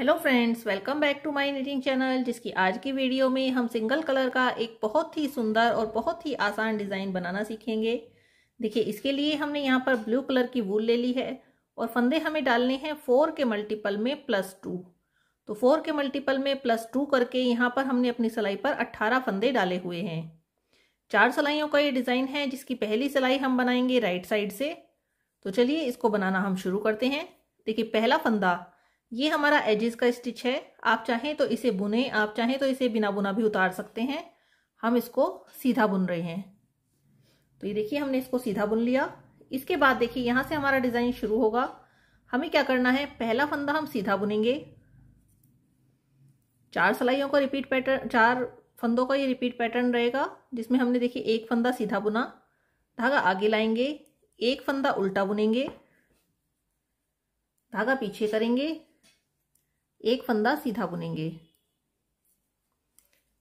hello friends welcome back to my knitting channel जिसकी आज की वीडियो में हम सिंगल कलर का एक बहुत ही सुंदर और बहुत ही आसान डिज़ाइन बनाना सीखेंगे देखिए इसके लिए हमने यहाँ पर ब्लू कलर की वूल ले ली है और फंदे हमें डालने हैं फोर के मल्टीपल में प्लस टू तो फोर के मल्टीपल में प्लस टू करके यहाँ पर हमने अपनी सिलाई पर अट्ठारह फंदे डाले हुए हैं चार सिलाइयों का ये डिज़ाइन है जिसकी पहली सिलाई हम बनाएंगे राइट साइड से तो चलिए इसको बनाना हम शुरू करते हैं देखिए पहला फंदा ये हमारा एजेस का स्टिच है आप चाहें तो इसे बुने आप चाहें तो इसे बिना बुना भी उतार सकते हैं हम इसको सीधा बुन रहे हैं तो ये देखिए हमने इसको सीधा बुन लिया इसके बाद देखिए यहाँ से हमारा डिज़ाइन शुरू होगा हमें क्या करना है पहला फंदा हम सीधा बुनेंगे चार सिलाइयों का रिपीट पैटर्न चार फंदों का ये रिपीट पैटर्न रहेगा जिसमें हमने देखिए एक फंदा सीधा बुना धागा आगे लाएंगे एक फंदा उल्टा बुनेंगे धागा पीछे करेंगे एक फंदा सीधा बुनेंगे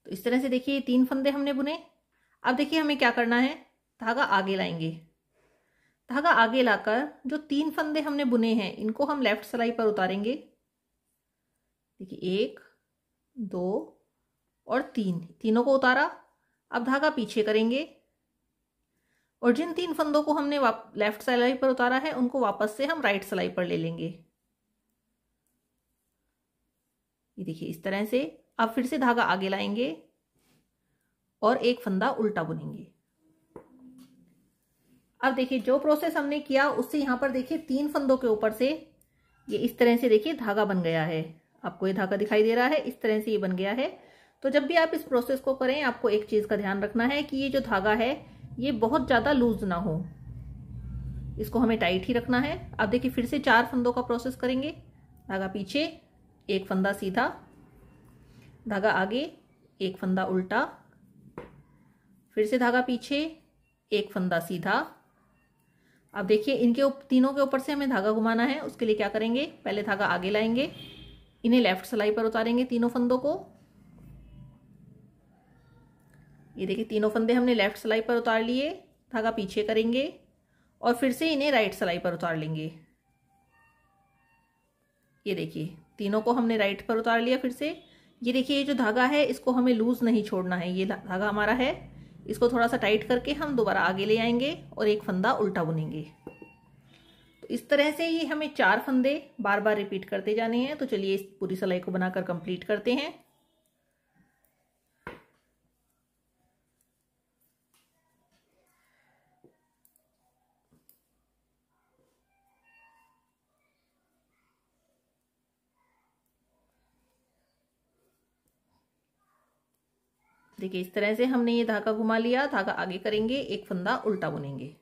तो इस तरह से देखिए तीन फंदे हमने बुने अब देखिए हमें क्या करना है धागा आगे लाएंगे धागा आगे लाकर जो तीन फंदे हमने बुने हैं इनको हम लेफ्ट सिलाई पर उतारेंगे देखिए एक दो और तीन तीनों को उतारा अब धागा पीछे करेंगे और जिन तीन फंदों को हमने लेफ्ट सिलाई पर उतारा है उनको वापस से हम राइट सिलाई पर ले लेंगे ये देखिए इस तरह से अब फिर से धागा आगे लाएंगे और एक फंदा उल्टा बुनेंगे अब देखिए जो प्रोसेस हमने किया उससे यहां पर देखिए तीन फंदों के ऊपर से ये इस तरह से देखिए धागा बन गया है आपको ये धागा दिखाई दे रहा है इस तरह से ये बन गया है तो जब भी आप इस प्रोसेस को करें आपको एक चीज़ का ध्यान रखना है कि ये जो धागा है ये बहुत ज़्यादा लूज ना हो इसको हमें टाइट ही रखना है आप देखिए फिर से चार फंदों का प्रोसेस करेंगे धागा पीछे एक फंदा सीधा धागा आगे एक फंदा उल्टा फिर से धागा पीछे एक फंदा सीधा अब देखिए इनके उप, तीनों के ऊपर से हमें धागा घुमाना है उसके लिए क्या करेंगे पहले धागा आगे लाएंगे इन्हें लेफ्ट सिलाई पर उतारेंगे तीनों फंदों को ये देखिए तीनों फंदे हमने लेफ्ट सिलाई पर उतार लिए धागा पीछे करेंगे और फिर से इन्हें राइट सिलाई पर उतार लेंगे ये देखिए तीनों को हमने राइट पर उतार लिया फिर से ये देखिए ये जो धागा है इसको हमें लूज़ नहीं छोड़ना है ये धागा हमारा है इसको थोड़ा सा टाइट करके हम दोबारा आगे ले आएंगे और एक फंदा उल्टा बुनेंगे तो इस तरह से ये हमें चार फंदे बार बार रिपीट करते जाने हैं तो चलिए इस पूरी सिलाई को बनाकर कंप्लीट करते हैं देखिए इस तरह से हमने ये धागा घुमा लिया धागा आगे करेंगे एक फंदा उल्टा बुनेंगे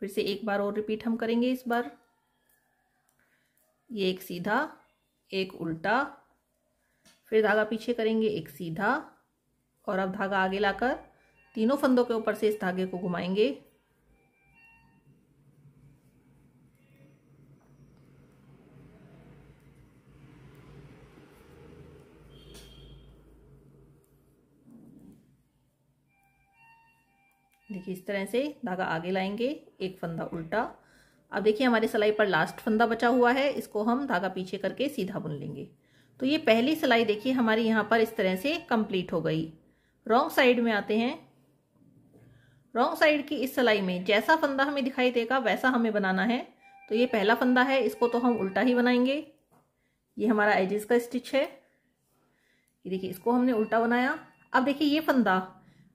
फिर से एक बार और रिपीट हम करेंगे इस बार ये एक सीधा एक उल्टा फिर धागा पीछे करेंगे एक सीधा और अब धागा आगे लाकर तीनों फंदों के ऊपर से इस धागे को घुमाएंगे देखिए इस तरह से धागा आगे लाएंगे एक फंदा उल्टा अब देखिए हमारे सिलाई पर लास्ट फंदा बचा हुआ है इसको हम धागा पीछे करके सीधा बुन लेंगे तो ये पहली सिलाई देखिए हमारी यहाँ पर इस तरह से कंप्लीट हो गई रॉन्ग साइड में आते हैं रॉन्ग साइड की इस सिलाई में जैसा फंदा हमें दिखाई देगा वैसा हमें बनाना है तो ये पहला फंदा है इसको तो हम उल्टा ही बनाएंगे ये हमारा एजिस का स्टिच है ये देखिए इसको हमने उल्टा बनाया अब देखिए ये फंदा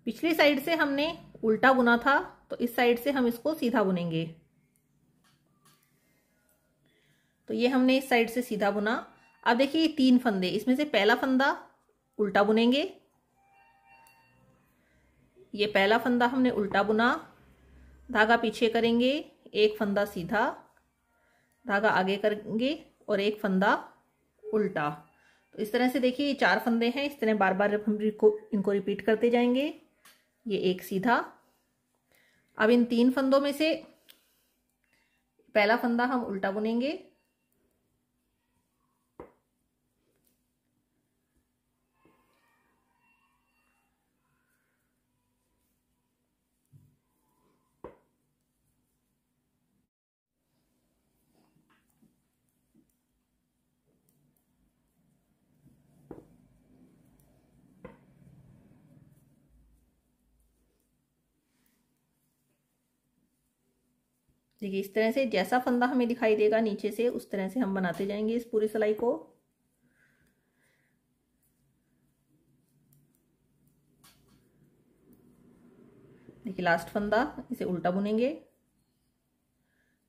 पिछली साइड से हमने उल्टा बुना था तो इस साइड से हम इसको सीधा बुनेंगे तो ये हमने इस साइड से सीधा बुना अब देखिए ये तीन फंदे इसमें से पहला फंदा उल्टा बुनेंगे ये पहला फंदा हमने उल्टा बुना धागा पीछे करेंगे एक फंदा सीधा धागा आगे करेंगे और एक फंदा उल्टा तो इस तरह से देखिए ये चार फंदे हैं इस तरह बार बार हम इनको इनको रिपीट करते जाएंगे ये एक सीधा अब इन तीन फंदों में से पहला फंदा हम उल्टा बुनेंगे देखिए इस तरह से जैसा फंदा हमें दिखाई देगा नीचे से उस तरह से हम बनाते जाएंगे इस पूरी सिलाई को देखिए लास्ट फंदा इसे उल्टा बुनेंगे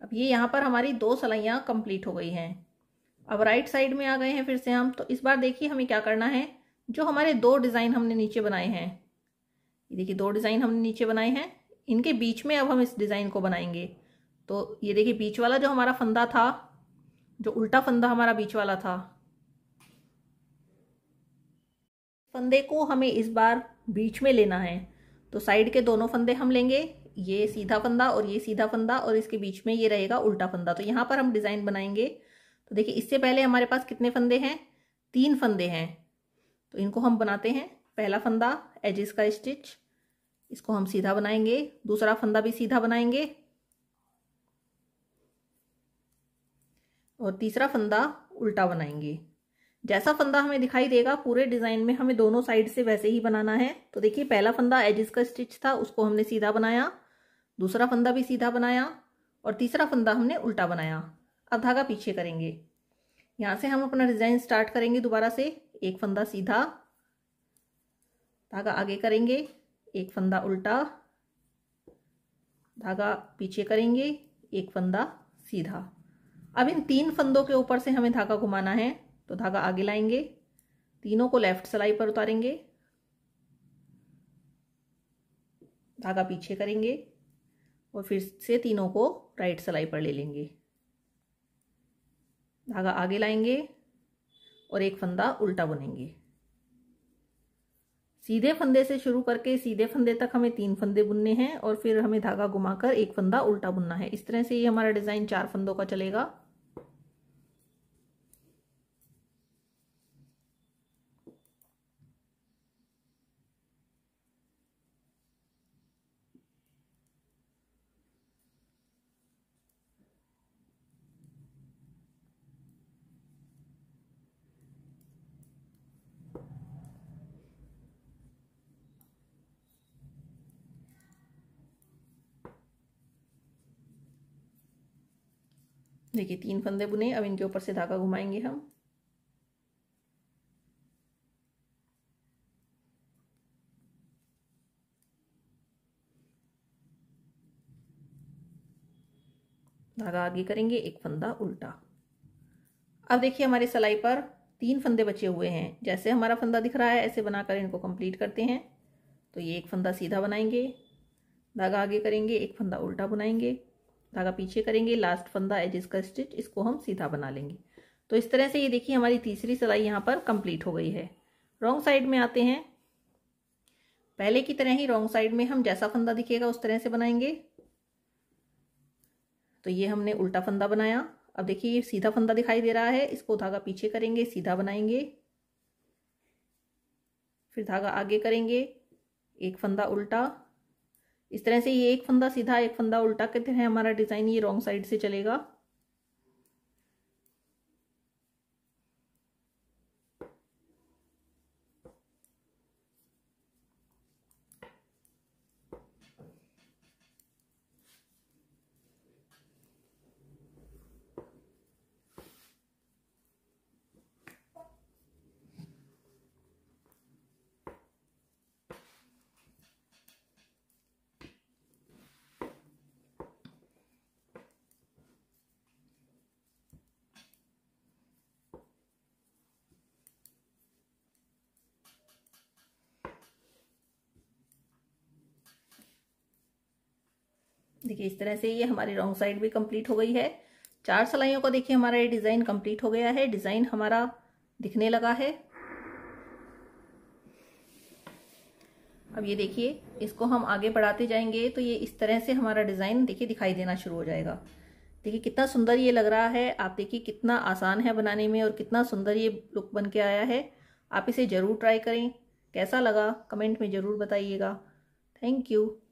अब ये यहाँ पर हमारी दो सलाइयाँ कंप्लीट हो गई हैं अब राइट साइड में आ गए हैं फिर से हम तो इस बार देखिए हमें क्या करना है जो हमारे दो डिज़ाइन हमने नीचे बनाए हैं ये देखिए दो डिज़ाइन हमने नीचे बनाए हैं इनके बीच में अब हम इस डिज़ाइन को बनाएंगे तो ये देखिए बीच वाला जो हमारा फंदा था जो उल्टा फंदा हमारा बीच वाला था फंदे को हमें इस बार बीच में लेना है तो साइड के दोनों फंदे हम लेंगे ये सीधा फंदा और ये सीधा फंदा और इसके बीच में ये रहेगा उल्टा फंदा तो यहाँ पर हम डिज़ाइन बनाएंगे तो देखिए इससे पहले हमारे पास कितने फंदे हैं तीन फंदे हैं तो इनको हम बनाते हैं पहला फंदा एजिस का स्टिच इसको हम सीधा बनाएंगे दूसरा फंदा भी सीधा बनाएंगे और तीसरा फंदा उल्टा बनाएंगे जैसा फंदा हमें दिखाई देगा पूरे डिज़ाइन में हमें दोनों साइड से वैसे ही बनाना है तो देखिए पहला फंदा एजिस का स्टिच था उसको हमने सीधा बनाया दूसरा फंदा भी सीधा बनाया और तीसरा फंदा हमने उल्टा बनाया अब धागा पीछे करेंगे यहाँ से हम अपना डिज़ाइन स्टार्ट करेंगे दोबारा से एक फंदा सीधा धागा आगे करेंगे एक फंदा उल्टा धागा पीछे करेंगे एक फंदा सीधा अब इन तीन फंदों के ऊपर से हमें धागा घुमाना है तो धागा आगे लाएंगे तीनों को लेफ्ट सिलाई पर उतारेंगे धागा पीछे करेंगे और फिर से तीनों को राइट सिलाई पर ले लेंगे धागा आगे लाएंगे और एक फंदा उल्टा बुनेंगे सीधे फंदे से शुरू करके सीधे फंदे तक हमें तीन फंदे बुनने हैं और फिर हमें धागा घुमाकर एक फंदा उल्टा बुनना है इस तरह से ये हमारा डिज़ाइन चार फंदों का चलेगा देखिए तीन फंदे बुने अब इनके ऊपर से धागा घुमाएंगे हम धागा आगे करेंगे एक फंदा उल्टा अब देखिए हमारे सिलाई पर तीन फंदे बचे हुए हैं जैसे हमारा फंदा दिख रहा है ऐसे बनाकर इनको कंप्लीट करते हैं तो ये एक फंदा सीधा बनाएंगे धागा आगे करेंगे एक फंदा उल्टा बनाएंगे धागा पीछे करेंगे लास्ट फंदा एजिस का स्टिच इसको हम सीधा बना लेंगे तो इस तरह से ये देखिए हमारी तीसरी सिलाई यहाँ पर कंप्लीट हो गई है रॉन्ग साइड में आते हैं पहले की तरह ही रॉन्ग साइड में हम जैसा फंदा दिखेगा उस तरह से बनाएंगे तो ये हमने उल्टा फंदा बनाया अब देखिए ये सीधा फंदा दिखाई दे रहा है इसको धागा पीछे करेंगे सीधा बनाएंगे फिर धागा आगे करेंगे एक फंदा उल्टा इस तरह से ये एक फंदा सीधा एक फंदा उल्टा कहते हैं हमारा डिज़ाइन ये रॉन्ग साइड से चलेगा देखिए इस तरह से ये हमारी रॉन्ग साइड भी कंप्लीट हो गई है चार सलाइयों को देखिए हमारा ये डिज़ाइन कंप्लीट हो गया है डिज़ाइन हमारा दिखने लगा है अब ये देखिए इसको हम आगे बढ़ाते जाएंगे तो ये इस तरह से हमारा डिज़ाइन देखिए दिखाई देना शुरू हो जाएगा देखिए कितना सुंदर ये लग रहा है आप देखिए कितना आसान है बनाने में और कितना सुंदर ये लुक बन के आया है आप इसे ज़रूर ट्राई करें कैसा लगा कमेंट में ज़रूर बताइएगा थैंक यू